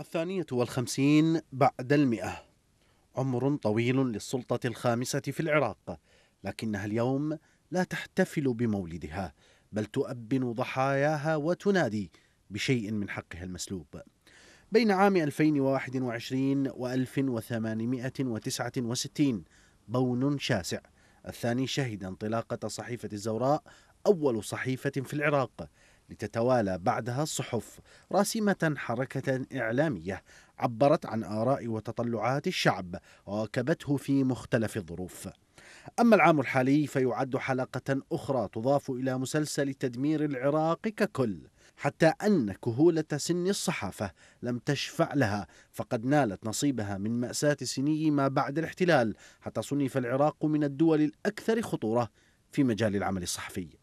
الثانية والخمسين بعد المئة عمر طويل للسلطة الخامسة في العراق لكنها اليوم لا تحتفل بمولدها بل تؤبن ضحاياها وتنادي بشيء من حقها المسلوب بين عام 2021 و 1869 بون شاسع الثاني شهد انطلاقة صحيفة الزوراء أول صحيفة في العراق لتتوالى بعدها الصحف راسمة حركة إعلامية عبرت عن آراء وتطلعات الشعب وواكبته في مختلف الظروف أما العام الحالي فيعد حلقة أخرى تضاف إلى مسلسل تدمير العراق ككل حتى أن كهولة سن الصحافة لم تشفع لها فقد نالت نصيبها من مأساة سني ما بعد الاحتلال حتى صنف العراق من الدول الأكثر خطورة في مجال العمل الصحفي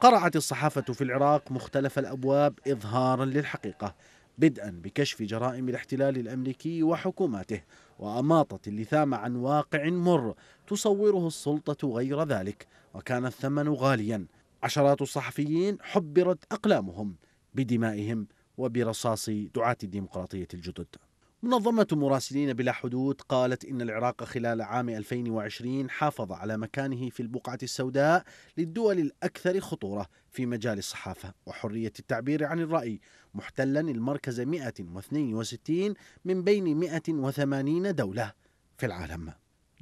قرعت الصحافة في العراق مختلف الأبواب إظهارا للحقيقة بدءا بكشف جرائم الاحتلال الأمريكي وحكوماته وأماطت اللثام عن واقع مر تصوره السلطة غير ذلك وكان الثمن غاليا عشرات الصحفيين حبرت أقلامهم بدمائهم وبرصاص دعاة الديمقراطية الجدد منظمة مراسلين بلا حدود قالت إن العراق خلال عام 2020 حافظ على مكانه في البقعة السوداء للدول الأكثر خطورة في مجال الصحافة وحرية التعبير عن الرأي محتلا المركز 162 من بين 180 دولة في العالم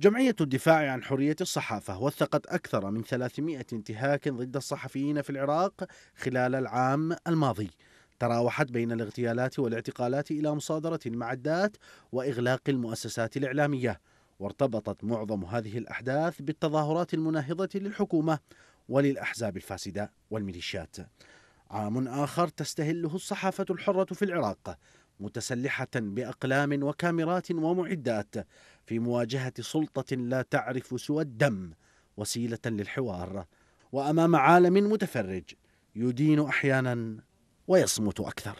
جمعية الدفاع عن حرية الصحافة وثقت أكثر من 300 انتهاك ضد الصحفيين في العراق خلال العام الماضي تراوحت بين الاغتيالات والاعتقالات إلى مصادرة المعدات وإغلاق المؤسسات الإعلامية وارتبطت معظم هذه الأحداث بالتظاهرات المناهضة للحكومة وللأحزاب الفاسدة والميليشيات عام آخر تستهله الصحافة الحرة في العراق متسلحة بأقلام وكاميرات ومعدات في مواجهة سلطة لا تعرف سوى الدم وسيلة للحوار وأمام عالم متفرج يدين أحيانا ويصمت أكثر